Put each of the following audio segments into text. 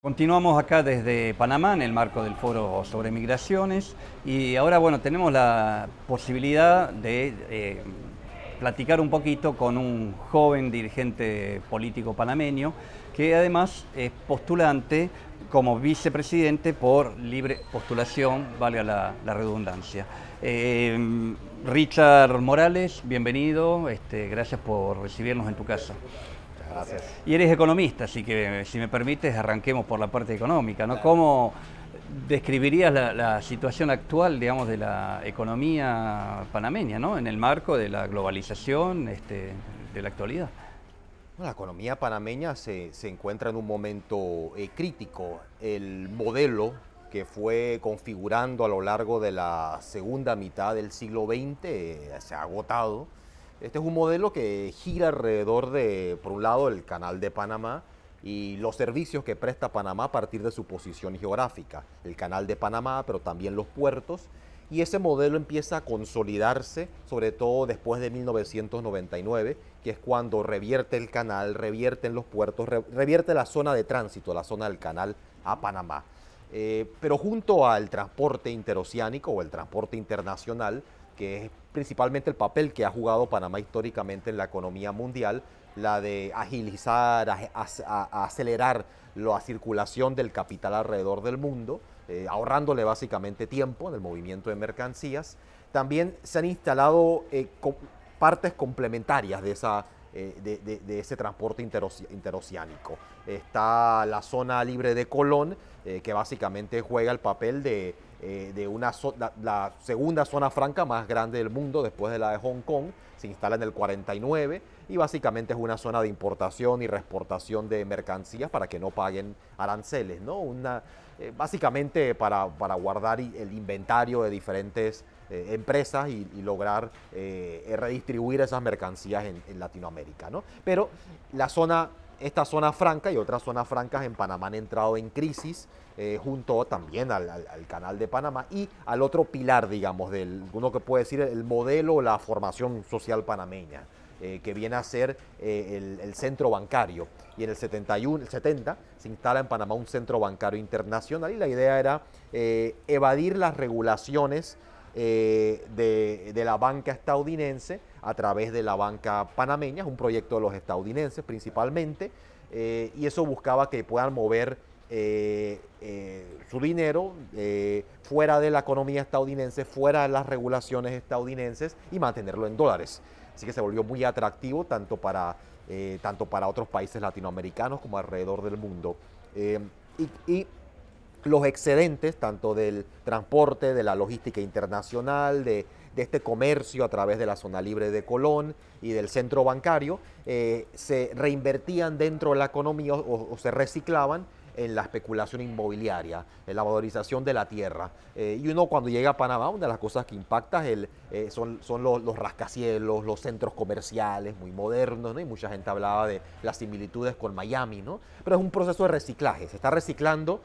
Continuamos acá desde Panamá en el marco del foro sobre migraciones y ahora bueno tenemos la posibilidad de eh, platicar un poquito con un joven dirigente político panameño que además es postulante como vicepresidente por libre postulación, valga la, redundancia. Eh, Richard Morales, bienvenido, este, gracias por recibirnos en tu casa. Y eres economista, así que si me permites, arranquemos por la parte económica. ¿no? ¿Cómo describirías la, situación actual, digamos, de la economía panameña, ¿no? en el marco de la globalización este, de la actualidad? La economía panameña se, encuentra en un momento eh, crítico. El modelo que fue configurando a lo largo de la segunda mitad del siglo XX eh, se ha agotado este es un modelo que gira alrededor de, por un lado, el canal de Panamá y los servicios que presta Panamá a partir de su posición geográfica, el canal de Panamá, pero también los puertos. Y ese modelo empieza a consolidarse, sobre todo después de 1999, que es cuando revierte el canal, revierten los puertos, revierte la zona de tránsito, la zona del canal a Panamá. Eh, pero junto al transporte interoceánico o el transporte internacional, que es principalmente el papel que ha jugado Panamá históricamente en la economía mundial, la de agilizar, acelerar la circulación del capital alrededor del mundo, eh, ahorrándole básicamente tiempo en el movimiento de mercancías. También se han instalado eh, partes complementarias de esa eh, de, ese transporte interoceánico. Está la zona libre de Colón, que básicamente juega el papel de eh, de una la, segunda zona franca más grande del mundo después de la de Hong Kong, se instala en el 49 y básicamente es una zona de importación y reexportación de mercancías para que no paguen aranceles, ¿no? Una, eh, básicamente para, para guardar el inventario de diferentes eh, empresas y, lograr redistribuir esas mercancías en, en Latinoamérica, ¿no? Pero la zona esta zona franca y otras zonas francas en Panamá han entrado en crisis, eh, junto también al, canal de Panamá y al otro pilar, digamos, del uno que puede decir el modelo o la formación social panameña, eh, que viene a ser eh, el, centro bancario. Y en el 71, el 70 se instala en Panamá un centro bancario internacional y la idea era evadir las regulaciones de la banca estadounidense a través de la banca panameña, es un proyecto de los estadounidenses principalmente, eh, y eso buscaba que puedan mover eh, eh, su dinero fuera de la economía estadounidense, fuera de las regulaciones estadounidenses y mantenerlo en dólares. Así que se volvió muy atractivo tanto para, tanto para otros países latinoamericanos como alrededor del mundo. y los excedentes, tanto del transporte, de la logística internacional, de de este comercio a través de la zona libre de Colón y del centro bancario, eh, se reinvertían dentro de la economía o, se reciclaban en la especulación inmobiliaria, en la valorización de la tierra. Eh, y uno cuando llega a Panamá, una de las cosas que impacta el, eh, son, los, rascacielos, los centros comerciales muy modernos, ¿no? y mucha gente hablaba de las similitudes con Miami, ¿no? pero es un proceso de reciclaje, se está reciclando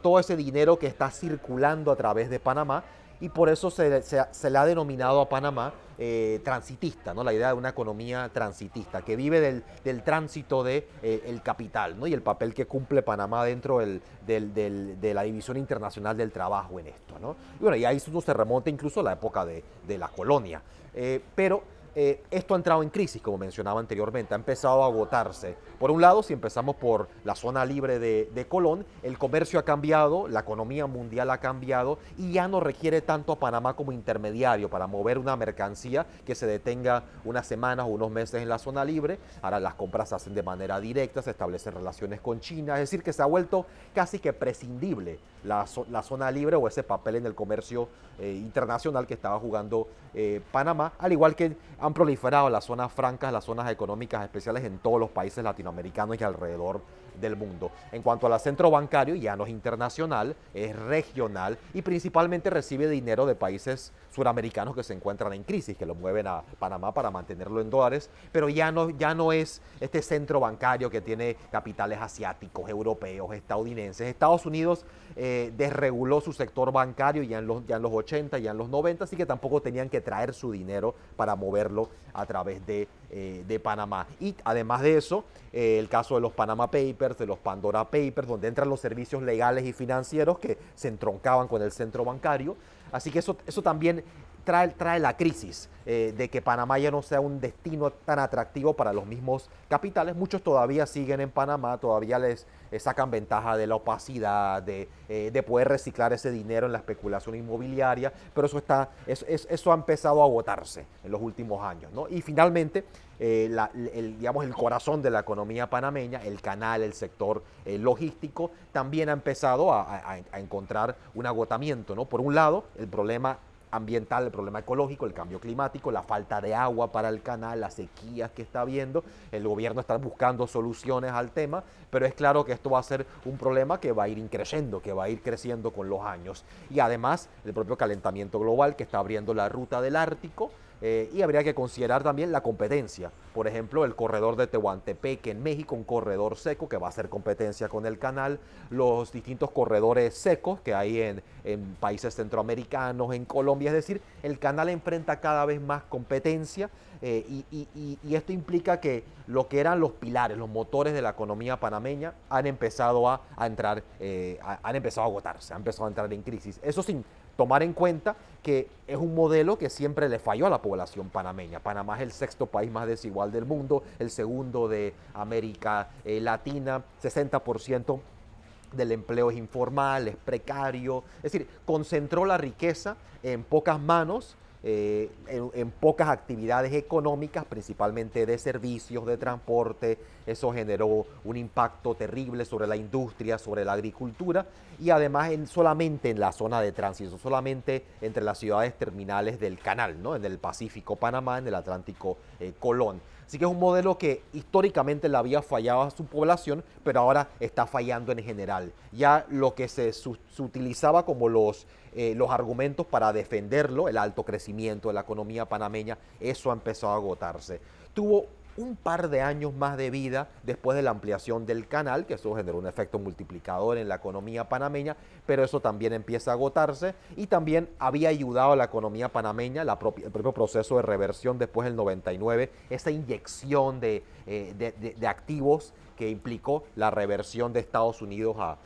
todo ese dinero que está circulando a través de Panamá y por eso se, se, le ha denominado a Panamá eh, transitista, ¿no? la idea de una economía transitista, que vive del, tránsito del de, eh, capital ¿no? y el papel que cumple Panamá dentro de la División Internacional del Trabajo en esto. ¿no? Y bueno, y ahí se remonta incluso a la época de, la colonia. Eh, pero eh, esto ha entrado en crisis, como mencionaba anteriormente, ha empezado a agotarse. Por un lado, si empezamos por la zona libre de, Colón, el comercio ha cambiado, la economía mundial ha cambiado y ya no requiere tanto a Panamá como intermediario para mover una mercancía que se detenga unas semanas o unos meses en la zona libre. Ahora las compras se hacen de manera directa, se establecen relaciones con China, es decir, que se ha vuelto casi que prescindible la, zona libre o ese papel en el comercio eh, internacional que estaba jugando eh, Panamá, al igual que han proliferado las zonas francas, las zonas económicas especiales en todos los países latinoamericanos y alrededor del mundo. En cuanto al centro bancario, ya no es internacional, es regional y principalmente recibe dinero de países suramericanos que se encuentran en crisis, que lo mueven a Panamá para mantenerlo en dólares, pero ya no, ya no es este centro bancario que tiene capitales asiáticos, europeos, estadounidenses. Estados Unidos eh, desreguló su sector bancario ya en, los, ya en los 80, ya en los 90, así que tampoco tenían que traer su dinero para moverlo a través de eh, de Panamá. Y además de eso, eh, el caso de los Panama Papers, de los Pandora Papers, donde entran los servicios legales y financieros que se entroncaban con el centro bancario. Así que eso, eso también trae, trae la crisis eh, de que Panamá ya no sea un destino tan atractivo para los mismos capitales. Muchos todavía siguen en Panamá, todavía les eh, sacan ventaja de la opacidad, eh, de, poder reciclar ese dinero en la especulación inmobiliaria, pero eso, está, eso, eso ha empezado a agotarse en los últimos años. Y finalmente, el, digamos, el corazón de la economía panameña, el canal, el sector logístico, también ha empezado a, encontrar un agotamiento. ¿no? Por un lado, el problema ambiental, el problema ecológico, el cambio climático, la falta de agua para el canal, las sequías que está habiendo. El gobierno está buscando soluciones al tema, pero es claro que esto va a ser un problema que va a ir creciendo, que va a ir creciendo con los años. Y además el propio calentamiento global que está abriendo la ruta del Ártico eh, y habría que considerar también la competencia. Por ejemplo, el corredor de Tehuantepec en México, un corredor seco que va a ser competencia con el canal, los distintos corredores secos que hay en, países centroamericanos, en Colombia, es decir, el canal enfrenta cada vez más competencia eh, y, esto implica que lo que eran los pilares, los motores de la economía panameña han empezado a, entrar, eh, han empezado a agotarse, han empezado a entrar en crisis. Eso sin tomar en cuenta que es un modelo que siempre le falló a la población panameña. Panamá es el sexto país más desigual del mundo, el segundo de América eh, Latina, 60% del empleo es informal, es precario, es decir, concentró la riqueza en pocas manos eh, en, pocas actividades económicas, principalmente de servicios, de transporte. Eso generó un impacto terrible sobre la industria, sobre la agricultura y además solamente en la zona de tránsito, solamente entre las ciudades terminales del canal, en el Pacífico Panamá, en el Atlántico eh, Colón. Así que es un modelo que históricamente le había fallado a su población, pero ahora está fallando en general. Ya lo que se, utilizaba como los, eh, los argumentos para defenderlo, el alto crecimiento de la economía panameña, eso ha empezado a agotarse. Tuvo un par de años más de vida después de la ampliación del canal, que eso generó un efecto multiplicador en la economía panameña, pero eso también empieza a agotarse y también había ayudado a la economía panameña el propio proceso de reversión después del 99, esa inyección eh, de, activos que implicó la reversión de Estados Unidos a,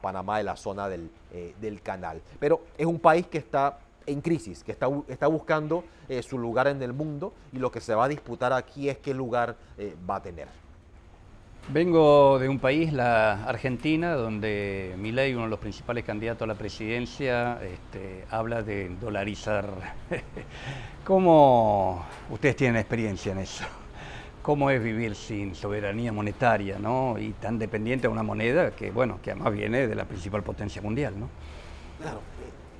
Panamá de la zona eh, del canal. Pero es un país que está en crisis, que está, está buscando eh, su lugar en el mundo y lo que se va a disputar aquí es qué lugar eh, va a tener. Vengo de un país, la Argentina, donde Milei, uno de los principales candidatos a la presidencia, este, habla de dolarizar. ¿Cómo ustedes tienen experiencia en eso? ¿Cómo es vivir sin soberanía monetaria, ¿no? Y tan dependiente de una moneda que, bueno, que además viene de la principal potencia mundial, ¿no? Claro.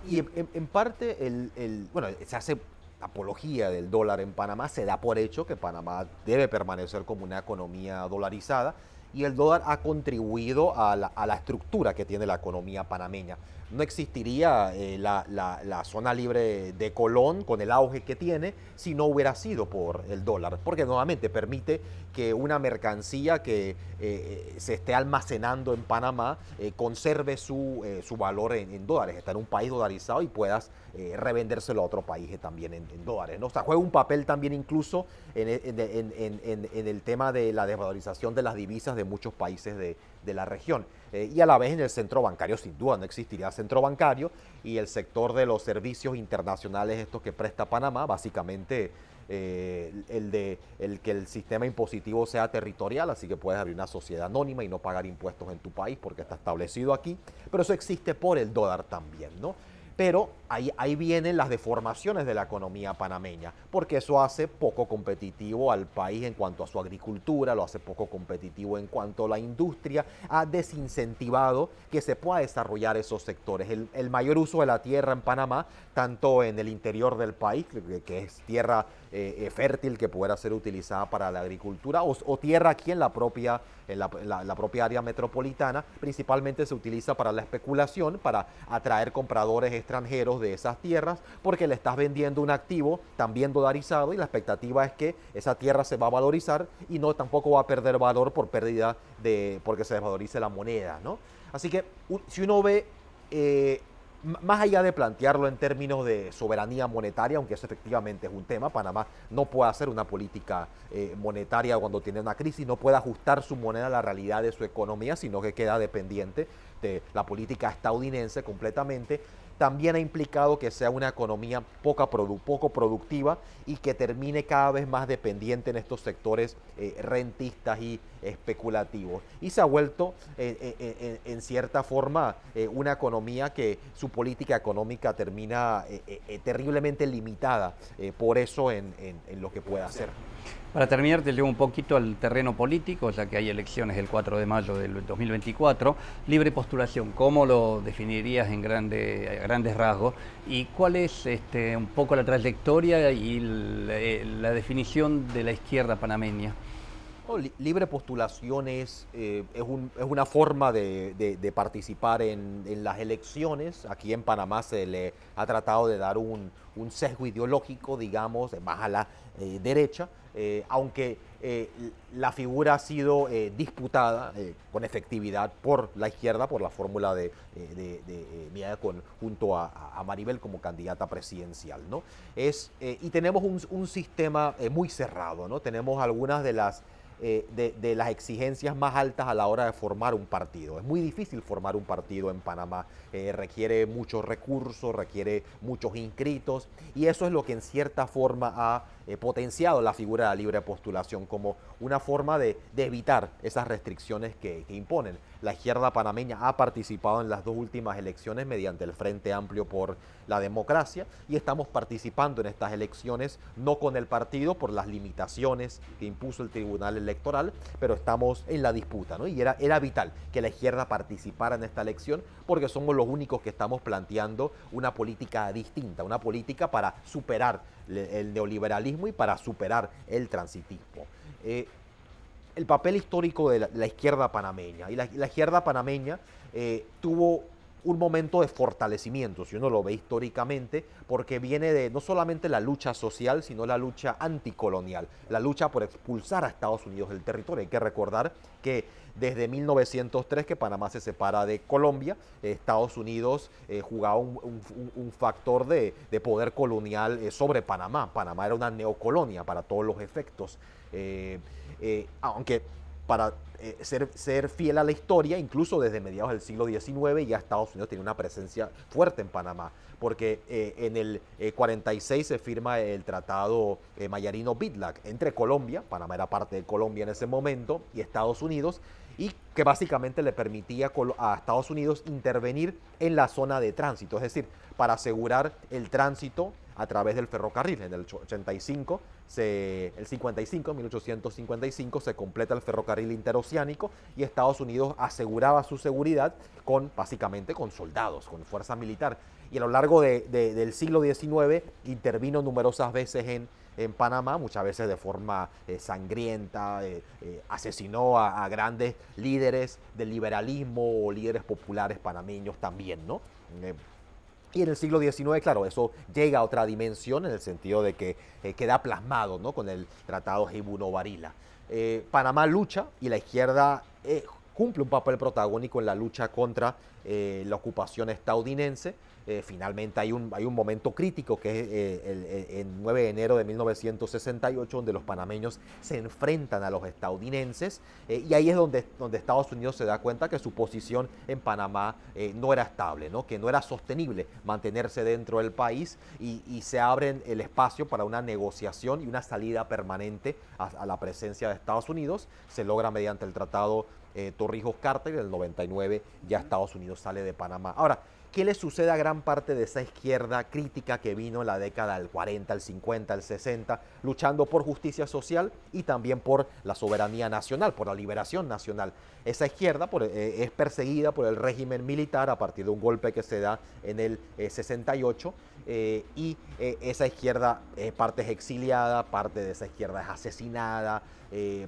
Y en, parte, el, bueno, se hace apología del dólar en Panamá, se da por hecho que Panamá debe permanecer como una economía dolarizada y el dólar ha contribuido a la estructura que tiene la economía panameña no existiría eh, la, zona libre de Colón con el auge que tiene si no hubiera sido por el dólar, porque nuevamente permite que una mercancía que eh, eh, se esté almacenando en Panamá conserve su, valor en, dólares, está en un país dolarizado y puedas revendérselo a otro país también en, dólares. ¿no? O sea, juega un papel también incluso e, en, el tema de la desvalorización de las divisas de muchos países de, de la región. Eh, y a la vez en el centro bancario sin duda no existiría centro bancario y el sector de los servicios internacionales estos que presta Panamá, básicamente eh, el de el que el sistema impositivo sea territorial, así que puedes abrir una sociedad anónima y no pagar impuestos en tu país porque está establecido aquí, pero eso existe por el dólar también, ¿no? Pero ahí, ahí vienen las deformaciones de la economía panameña, porque eso hace poco competitivo al país en cuanto a su agricultura, lo hace poco competitivo en cuanto a la industria, ha desincentivado que se pueda desarrollar esos sectores. El, mayor uso de la tierra en Panamá, tanto en el interior del país, que es tierra eh, eh, fértil que pueda ser utilizada para la agricultura o, tierra aquí en la propia en la, propia área metropolitana, principalmente se utiliza para la especulación, para atraer compradores extranjeros de esas tierras, porque le estás vendiendo un activo también dolarizado y la expectativa es que esa tierra se va a valorizar y no tampoco va a perder valor por pérdida de porque se desvalorice la moneda, ¿no? Así que si uno ve eh, más allá de plantearlo en términos de soberanía monetaria, aunque eso efectivamente es un tema, Panamá no puede hacer una política eh, monetaria cuando tiene una crisis, no puede ajustar su moneda a la realidad de su economía, sino que queda dependiente de la política estadounidense completamente también ha implicado que sea una economía poco, poco productiva y que termine cada vez más dependiente en estos sectores eh, rentistas y especulativos. Y se ha vuelto, eh, eh, en cierta forma, una economía que su política económica termina terriblemente limitada por eso en, en lo que puede hacer. Para terminar, te llevo un poquito al terreno político, ya que hay elecciones el 4 de mayo del 2024. Libre postulación, ¿cómo lo definirías en grandes rasgos? ¿Y cuál es este, un poco la trayectoria y eh, la definición de la izquierda panameña? libre postulación eh, es, una forma de, participar en, las elecciones. Aquí en Panamá se le ha tratado de dar un, sesgo ideológico, digamos, más a la eh, derecha, eh, aunque la figura ha sido disputada con efectividad por la izquierda, por la fórmula de, de, con, junto a, Maribel como candidata presidencial. ¿no? Es, y tenemos un, un sistema muy cerrado, ¿no? tenemos algunas de las... Eh, de, las exigencias más altas a la hora de formar un partido. Es muy difícil formar un partido en Panamá, eh, requiere muchos recursos, requiere muchos inscritos y eso es lo que en cierta forma ha eh, potenciado la figura de la libre postulación como una forma de, evitar esas restricciones que, que imponen. La izquierda panameña ha participado en las dos últimas elecciones mediante el Frente Amplio por la Democracia y estamos participando en estas elecciones no con el partido por las limitaciones que impuso el Tribunal Electoral electoral, pero estamos en la disputa, ¿no? Y era, era vital que la izquierda participara en esta elección porque somos los únicos que estamos planteando una política distinta, una política para superar el neoliberalismo y para superar el transitismo. Eh, el papel histórico de la, izquierda panameña. Y la, izquierda panameña eh, tuvo un momento de fortalecimiento, si uno lo ve históricamente, porque viene de no solamente la lucha social, sino la lucha anticolonial, la lucha por expulsar a Estados Unidos del territorio. Hay que recordar que desde 1903 que Panamá se separa de Colombia, Estados Unidos eh, jugaba un, factor de, poder colonial eh, sobre Panamá. Panamá era una neocolonia para todos los efectos. Eh, aunque para eh, ser, ser, fiel a la historia, incluso desde mediados del siglo XIX ya Estados Unidos tiene una presencia fuerte en Panamá, porque eh, en el 46 eh, se firma el tratado Mayarino-Bitlac entre Colombia, Panamá era parte de Colombia en ese momento, y Estados Unidos, y que básicamente le permitía a Estados Unidos intervenir en la zona de tránsito, es decir, para asegurar el tránsito a través del ferrocarril. En el 85, se, el 55, 1855, se completa el ferrocarril interoceánico y Estados Unidos aseguraba su seguridad con, básicamente, con soldados, con fuerza militar. Y a lo largo del siglo XIX intervino numerosas veces en, Panamá, muchas veces de forma eh, sangrienta, eh, eh, asesinó a, a, grandes líderes del liberalismo o líderes populares panameños también, ¿no? Y en el siglo XIX, claro, eso llega a otra dimensión en el sentido de que eh, queda plasmado con el Tratado Gibuno-Varila. Eh, Panamá lucha y la izquierda eh, cumple un papel protagónico en la lucha contra la ocupación estadounidense eh, finalmente hay un, hay un momento crítico que es eh, el, 9 de enero de 1968, donde los panameños se enfrentan a los estadounidenses eh, y ahí es donde, donde Estados Unidos se da cuenta que su posición en Panamá no era estable, ¿no? que no era sostenible mantenerse dentro del país y, se abre el espacio para una negociación y una salida permanente a, la presencia de Estados Unidos. Se logra mediante el Tratado eh, Torrijos Carter, en el 99 ya Estados Unidos sale de Panamá. Ahora, ¿Qué le sucede a gran parte de esa izquierda crítica que vino en la década del 40, el 50, el 60, luchando por justicia social y también por la soberanía nacional, por la liberación nacional? Esa izquierda eh, es perseguida por el régimen militar a partir de un golpe que se da en el 68 eh, y eh, esa izquierda parte es exiliada, parte de esa izquierda es asesinada,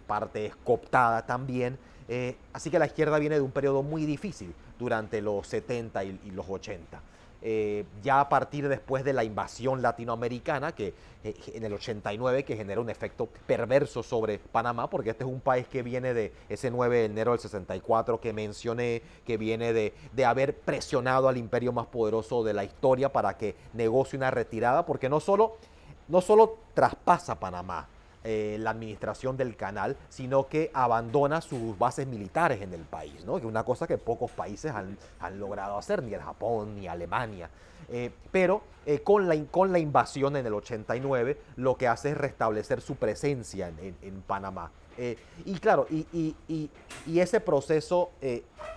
parte es cooptada también. Eh, así que la izquierda viene de un periodo muy difícil durante los 70 y, los 80. Eh, ya a partir después de la invasión latinoamericana, que eh, en el 89, que genera un efecto perverso sobre Panamá, porque este es un país que viene de ese 9 de enero del 64 que mencioné, que viene de, de haber presionado al imperio más poderoso de la historia para que negocie una retirada, porque no solo, no solo traspasa Panamá, eh, la administración del canal, sino que abandona sus bases militares en el país, ¿no? que una cosa que pocos países han, logrado hacer, ni el Japón, ni Alemania. Eh, pero eh, con, la, invasión en el 89 lo que hace es restablecer su presencia en, Panamá. y claro, y, ese proceso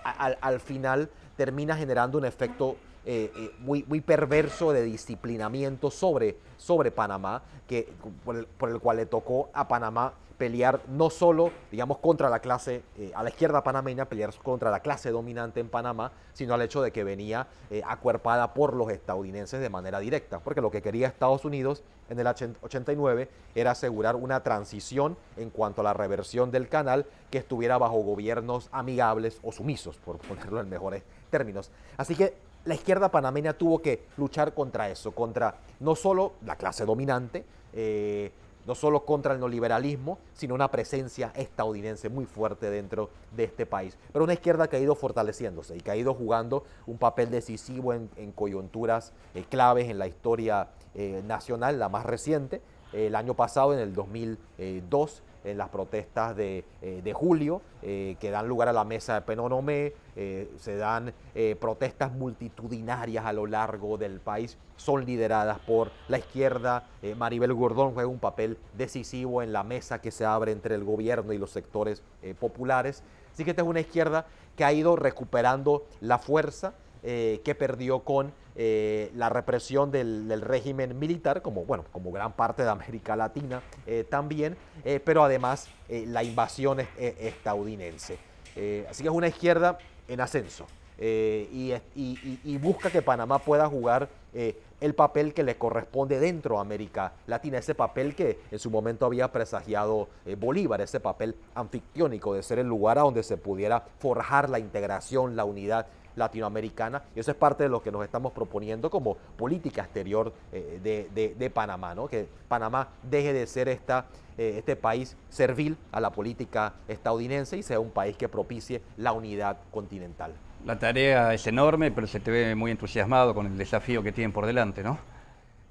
al, final termina generando un efecto eh, eh, muy, muy perverso de disciplinamiento sobre, sobre Panamá, que, por el, cual le tocó a Panamá pelear no solo, digamos, contra la clase, eh, a la izquierda panameña, pelear contra la clase dominante en Panamá, sino al hecho de que venía acuerpada por los estadounidenses de manera directa, porque lo que quería Estados Unidos en el 89 era asegurar una transición en cuanto a la reversión del canal que estuviera bajo gobiernos amigables o sumisos, por ponerlo en mejores términos. Así que la izquierda panameña tuvo que luchar contra eso, contra no solo la clase dominante, eh, no solo contra el neoliberalismo, sino una presencia estadounidense muy fuerte dentro de este país. Pero una izquierda que ha ido fortaleciéndose y que ha ido jugando un papel decisivo en, coyunturas eh, claves en la historia eh, nacional, la más reciente, el año pasado, en el 2002, en las protestas de, eh, julio, eh, que dan lugar a la mesa de Penonomé, eh, se dan protestas multitudinarias a lo largo del país, son lideradas por la izquierda. Maribel Gordón juega un papel decisivo en la mesa que se abre entre el gobierno y los sectores populares. Así que esta es una izquierda que ha ido recuperando la fuerza, eh, que perdió con eh, la represión del, régimen militar, como, bueno, como gran parte de América Latina eh, también, pero además la invasión estadounidense. así que es una izquierda en ascenso y, busca que Panamá pueda jugar el papel que le corresponde dentro de América Latina, ese papel que en su momento había presagiado Bolívar, ese papel anfictiónico de ser el lugar a donde se pudiera forjar la integración, la unidad latinoamericana. Y eso es parte de lo que nos estamos proponiendo como política exterior eh, de, Panamá, ¿no? que Panamá deje de ser esta, eh, este país servil a la política estadounidense y sea un país que propicie la unidad continental. La tarea es enorme, pero se te ve muy entusiasmado con el desafío que tienen por delante, ¿no?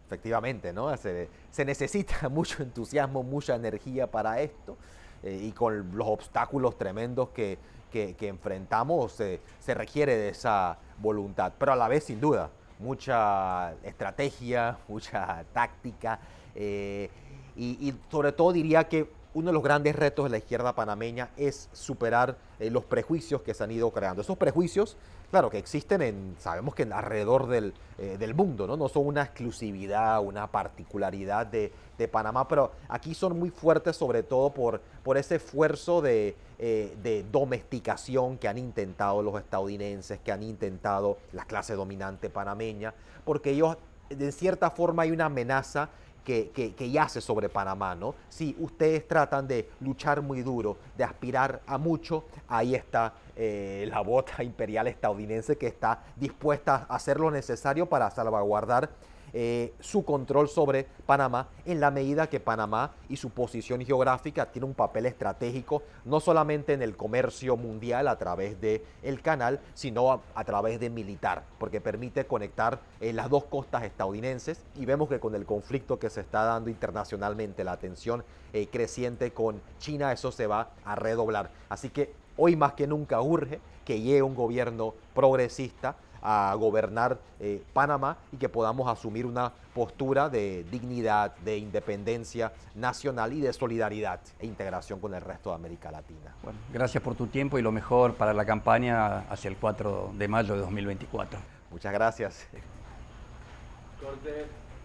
Efectivamente, ¿no? Se, necesita mucho entusiasmo, mucha energía para esto eh, y con los obstáculos tremendos que, que, enfrentamos se, requiere de esa voluntad, pero a la vez sin duda, mucha estrategia, mucha táctica eh, y sobre todo diría que uno de los grandes retos de la izquierda panameña es superar eh, los prejuicios que se han ido creando. Esos prejuicios, claro, que existen en, sabemos que en alrededor del, eh, mundo, ¿no? No son una exclusividad, una particularidad de, Panamá, pero aquí son muy fuertes sobre todo por, por ese esfuerzo de, eh, de domesticación que han intentado los estadounidenses, que han intentado la clase dominante panameña, porque ellos, en cierta forma, hay una amenaza que, yace sobre Panamá, ¿no? Si ustedes tratan de luchar muy duro, de aspirar a mucho, ahí está eh, la bota imperial estadounidense que está dispuesta a hacer lo necesario para salvaguardar eh, su control sobre Panamá en la medida que Panamá y su posición geográfica tiene un papel estratégico no solamente en el comercio mundial a través del el canal, sino a, través de militar, porque permite conectar eh, las dos costas estadounidenses y vemos que con el conflicto que se está dando internacionalmente, la tensión eh, creciente con China, eso se va a redoblar. Así que hoy más que nunca urge que llegue un gobierno progresista a gobernar eh, Panamá y que podamos asumir una postura de dignidad, de independencia nacional y de solidaridad e integración con el resto de América Latina. Bueno, gracias por tu tiempo y lo mejor para la campaña hacia el 4 de mayo de 2024. Muchas gracias.